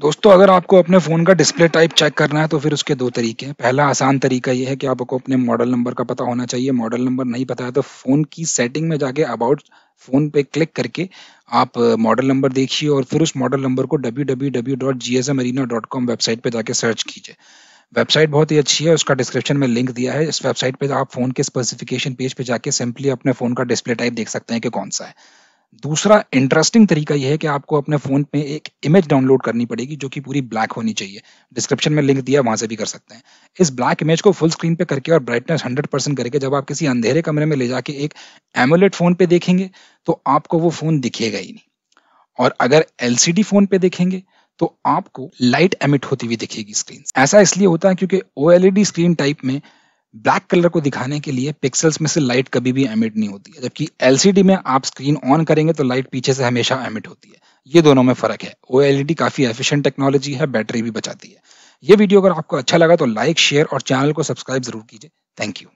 दोस्तों अगर आपको अपने फ़ोन का डिस्प्ले टाइप चेक करना है तो फिर उसके दो तरीके हैं पहला आसान तरीका ये है कि आपको अपने मॉडल नंबर का पता होना चाहिए मॉडल नंबर नहीं पता है तो फ़ोन की सेटिंग में जाके अबाउट फ़ोन पे क्लिक करके आप मॉडल नंबर देखिए और फिर उस मॉडल नंबर को www.gsmarina.com वेबसाइट पर जाके सर्च कीजिए वेबसाइट बहुत ही अच्छी है उसका डिस्क्रिप्शन में लिंक दिया है इस वेबसाइट पर आप फ़ोन के स्पेसिफिकेशन पेज पर पे जाके सिंपली अपने फ़ोन का डिस्प्ले टाइप देख सकते हैं कि कौन सा है दूसरा इंटरेस्टिंग तरीका यह है कि आपको अपने फोन पे एक इमेज डाउनलोड करनी पड़ेगी जो कि पूरी ब्लैक होनी चाहिए डिस्क्रिप्शन में लिंक दिया वहां से भी कर सकते हैं इस ब्लैक इमेज को फुल स्क्रीन पे करके और ब्राइटनेस 100 परसेंट करके जब आप किसी अंधेरे कमरे में ले जाके एक एमोलेट फोन पे देखेंगे तो आपको वो फोन दिखेगा ही नहीं और अगर एल फोन पे देखेंगे तो आपको लाइट एमिट होती हुई दिखेगी स्क्रीन ऐसा इसलिए होता है क्योंकि ओ स्क्रीन टाइप में ब्लैक कलर को दिखाने के लिए पिक्सल्स में से लाइट कभी भी एमिट नहीं होती है जबकि एलसीडी में आप स्क्रीन ऑन करेंगे तो लाइट पीछे से हमेशा एमिट होती है ये दोनों में फर्क है ओ e काफी एफिशिएंट टेक्नोलॉजी है बैटरी भी बचाती है ये वीडियो अगर आपको अच्छा लगा तो लाइक शेयर और चैनल को सब्सक्राइब जरूर कीजिए थैंक यू